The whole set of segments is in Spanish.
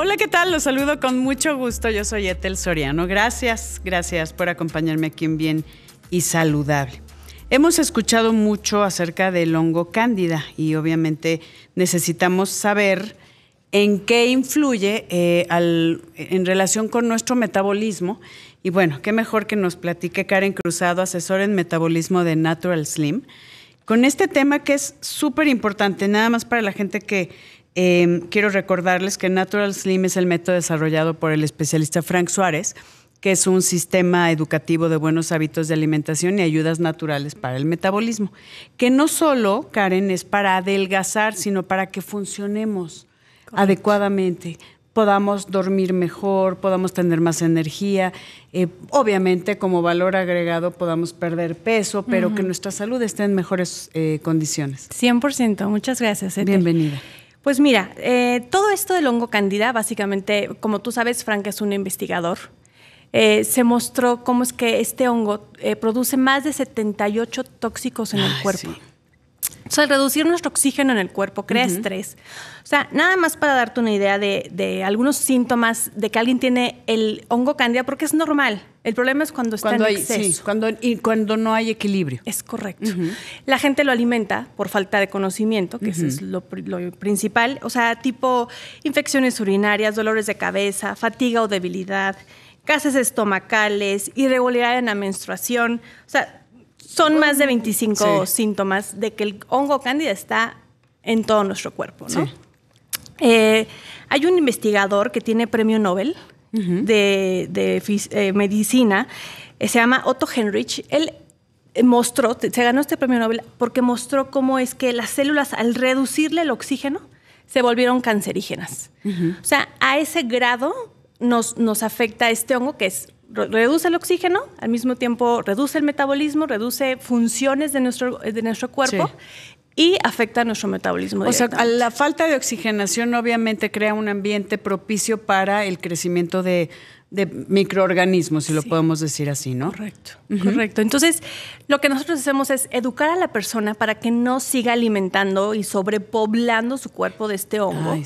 Hola, ¿qué tal? Los saludo con mucho gusto. Yo soy Etel Soriano. Gracias, gracias por acompañarme aquí en Bien y Saludable. Hemos escuchado mucho acerca del hongo cándida y obviamente necesitamos saber en qué influye eh, al, en relación con nuestro metabolismo. Y bueno, qué mejor que nos platique Karen Cruzado, asesor en metabolismo de Natural Slim, con este tema que es súper importante, nada más para la gente que Em, quiero recordarles que Natural Slim es el método desarrollado por el especialista Frank Suárez, que es un sistema educativo de buenos hábitos de alimentación y ayudas naturales para el metabolismo, que no solo, Karen, es para adelgazar, sino para que funcionemos adecuadamente, podamos dormir mejor, podamos tener más energía, eh, obviamente como valor agregado podamos perder peso, pero que nuestra salud esté en mejores eh, condiciones. 100%, muchas gracias. Bienvenida. Pues mira, eh, todo esto del hongo candida, básicamente, como tú sabes, Frank es un investigador. Eh, se mostró cómo es que este hongo eh, produce más de 78 tóxicos en el cuerpo. O sea, reducir nuestro oxígeno en el cuerpo crea estrés. O sea, nada más para darte una idea de, algunos síntomas de que alguien tiene el hongo candida, porque es normal. El problema es cuando está en exceso. cuando, y cuando no hay equilibrio. Es correcto. La gente lo alimenta por falta de conocimiento, que eso es lo, lo, principal. O sea, tipo infecciones urinarias, dolores de cabeza, fatiga o debilidad, gases estomacales, irregularidad en la menstruación. O sea, son más de 25 síntomas de que el hongo cándida está en todo nuestro cuerpo, ¿no? Eh, hay un investigador que tiene premio Nobel de, eh, medicina, eh, se llama Otto Henrich. Él mostró, se ganó este premio Nobel porque mostró cómo es que las células al reducirle el oxígeno se volvieron cancerígenas. O sea, a ese grado nos, nos afecta este hongo que es reduce el oxígeno, al mismo tiempo reduce el metabolismo, reduce funciones de nuestro, de nuestro cuerpo. Y afecta a nuestro metabolismo. O sea, la falta de oxigenación obviamente crea un ambiente propicio para el crecimiento de, microorganismos, si lo podemos decir así, ¿no? Correcto, correcto. Entonces, lo que nosotros hacemos es educar a la persona para que no siga alimentando y sobrepoblando su cuerpo de este hongo,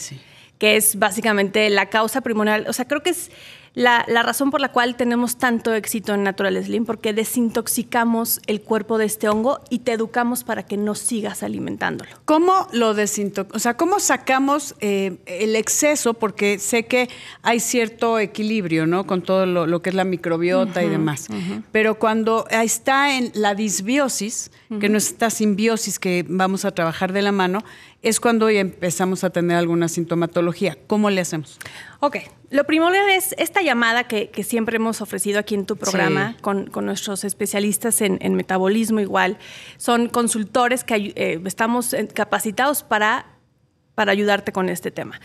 que es básicamente la causa primordial. O sea, creo que es la, razón por la cual tenemos tanto éxito en Natural Slim, porque desintoxicamos el cuerpo de este hongo y te educamos para que no sigas alimentándolo. ¿Cómo lo desintoxicamos? O sea, ¿cómo sacamos eh, el exceso? Porque sé que hay cierto equilibrio, ¿no? Con todo lo, que es la microbiota y demás. Pero cuando está en la disbiosis, que no es esta simbiosis que vamos a trabajar de la mano, es cuando empezamos a tener alguna sintomatología. ¿Cómo le hacemos? Ok, lo primero es esta llamada que, siempre hemos ofrecido aquí en tu programa con, nuestros especialistas en, metabolismo igual. Son consultores que eh, estamos eh, capacitados para, para ayudarte con este tema.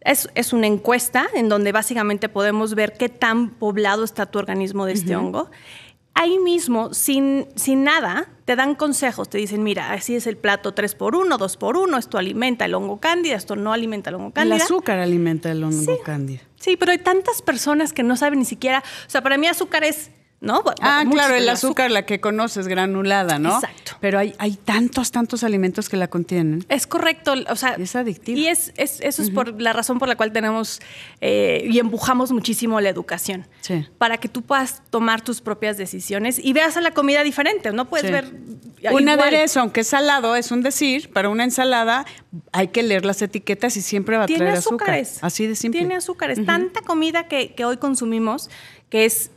Es, una encuesta en donde básicamente podemos ver qué tan poblado está tu organismo de este hongo ahí mismo, sin, sin nada, te dan consejos, te dicen, mira, así es el plato 3 por 1 2 por 1 esto alimenta el hongo cándida, esto no alimenta el hongo cándida. El azúcar alimenta el hongo candida. Sí, pero hay tantas personas que no saben ni siquiera, o sea, para mí azúcar es ¿no? Ah, claro, el azúcar, la que conoces, granulada, ¿no? Exacto. Pero hay, hay tantos, tantos alimentos que la contienen. Es correcto, o sea... Es adictivo. Y es, eso es por la razón por la cual tenemos eh, y empujamos muchísimo la educación. Sí. Para que tú puedas tomar tus propias decisiones y veas a la comida diferente, no puedes ver... Ah, un aderezo, aunque es salado, es un decir, para una ensalada hay que leer las etiquetas y siempre va a Tiene traer azúcar. azúcares. Así de simple. Tiene azúcares. Tanta comida que, que hoy consumimos que es,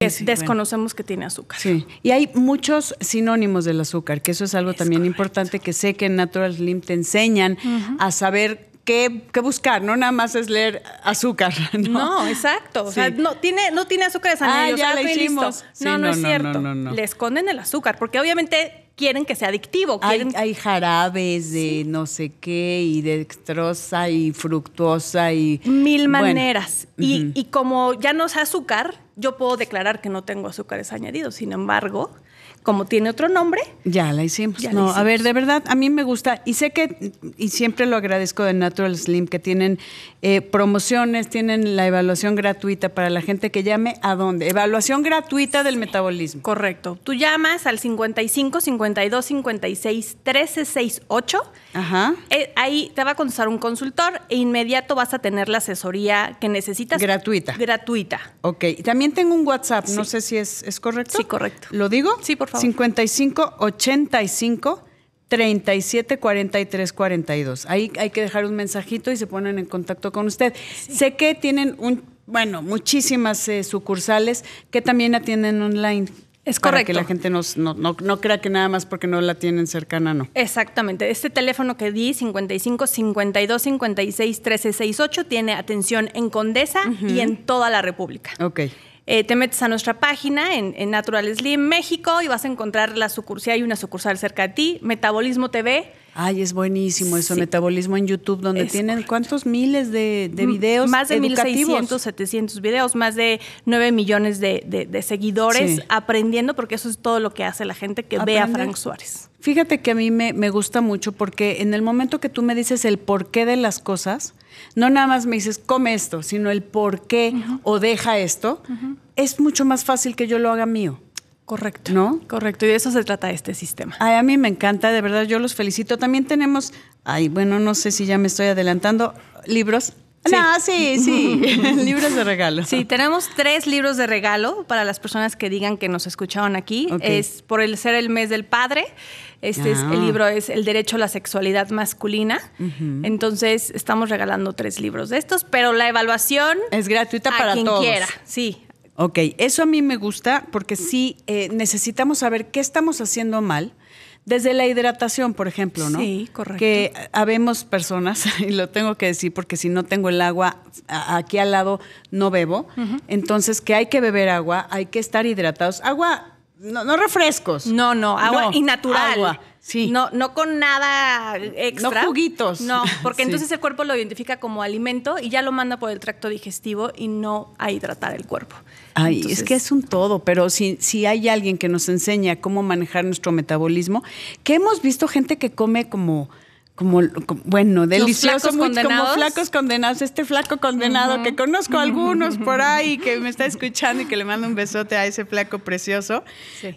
que desconocemos que tiene azúcar. Sí, y hay muchos sinónimos del azúcar, que eso es algo también importante que sé que en Natural Slim te enseñan a saber Qué, buscar, no nada más es leer azúcar. No, no exacto. O sea, no tiene, no tiene azúcar de ah, ya la hicimos. no, no, es cierto. Le esconden el azúcar, porque obviamente quieren que sea adictivo. Hay, jarabes de no sé qué, y dextrosa, y fructuosa, y. Mil maneras. y, y como ya no es azúcar, yo puedo declarar que no tengo azúcares añadidos, sin embargo, como tiene otro nombre. Ya la hicimos. no, a ver, de verdad, a mí me gusta y sé que, y siempre lo agradezco de Natural Slim, que tienen eh, promociones, tienen la evaluación gratuita para la gente que llame a dónde. Evaluación gratuita del metabolismo. Correcto. Tú llamas al 55 52 56 68 Ajá. Eh, ahí te va a contestar un consultor e inmediato vas a tener la asesoría que necesitas. Gratuita. Gratuita. Ok. también tengo un WhatsApp, no sé si es, es correcto. Sí, correcto. ¿Lo digo? Sí, por favor. 55 85 37 43 42. Ahí hay que dejar un mensajito y se ponen en contacto con usted. Sé que tienen un, bueno, muchísimas eh, sucursales que también atienden online. Es correcto. Para que la gente no, crea que nada más porque no la tienen cercana, no. Exactamente. Este teléfono que di, 55 52 56 13 68, tiene atención en Condesa y en toda la República. Ok. Eh, te metes a nuestra página en, Natural Slim México y vas a encontrar la sucursal, hay una sucursal cerca de ti, Metabolismo TV. Ay, es buenísimo eso, Metabolismo en YouTube, donde tienen cuántos miles de, de mm, videos. Más de 1.600, 700 videos, más de 9 millones de, seguidores aprendiendo, porque eso es todo lo que hace la gente que ve a Frank Suárez. Fíjate que a mí me gusta mucho porque en el momento que tú me dices el porqué de las cosas, no nada más me dices, come esto, sino el por qué o deja esto, es mucho más fácil que yo lo haga mío. Correcto. ¿No? Correcto. Y de eso se trata este sistema. Ay, a mí me encanta, de verdad, yo los felicito. También tenemos, ay, bueno, no sé si ya me estoy adelantando, libros no, sí, sí, libros de regalo. Sí, tenemos tres libros de regalo para las personas que digan que nos escucharon aquí. Es por el ser el mes del padre. Este es, el ah. libro es El derecho a la sexualidad masculina. Entonces, estamos regalando tres libros de estos, pero la evaluación es gratuita para todos. quiera. Sí, Ok, eso a mí me gusta porque sí eh, necesitamos saber qué estamos haciendo mal, desde la hidratación, por ejemplo, ¿no? Sí, correcto. Que habemos personas, y lo tengo que decir porque si no tengo el agua aquí al lado, no bebo. Entonces, que hay que beber agua, hay que estar hidratados. Agua no, no refrescos. No, no, agua y natural. Agua. Sí. No, no con nada extra. No juguitos. No, porque entonces el cuerpo lo identifica como alimento y ya lo manda por el tracto digestivo y no a hidratar el cuerpo. Ay, es que es un todo, pero si, si hay alguien que nos enseña cómo manejar nuestro metabolismo, que hemos visto gente que come como como, bueno, delicioso, como flacos condenados, este flaco condenado que conozco a algunos por ahí, que me está escuchando y que le mando un besote a ese flaco precioso.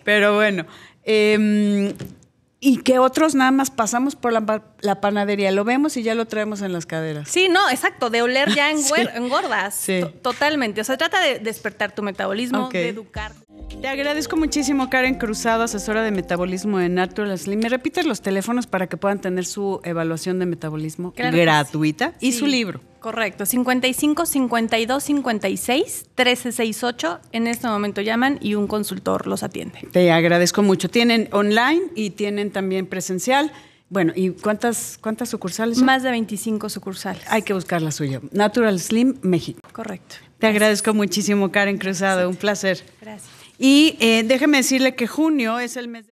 Pero bueno, em, y que otros nada más pasamos por la, panadería, lo vemos y ya lo traemos en las caderas. Sí, no, exacto, de oler ya engordas, sí. totalmente. O sea, trata de despertar tu metabolismo, de educarte. Te agradezco muchísimo, Karen Cruzado, asesora de metabolismo de Natural Slim. ¿Me repites los teléfonos para que puedan tener su evaluación de metabolismo gratuita y su libro? Correcto, 55 52 56 1368. En este momento llaman y un consultor los atiende. Te agradezco mucho. Tienen online y tienen también presencial. Bueno, ¿y cuántas, cuántas sucursales? Más de 25 sucursales. Hay que buscar la suya. Natural Slim México. Correcto. Te agradezco muchísimo, Karen Cruzado. Un placer. Gracias. Y eh, déjeme decirle que junio es el mes.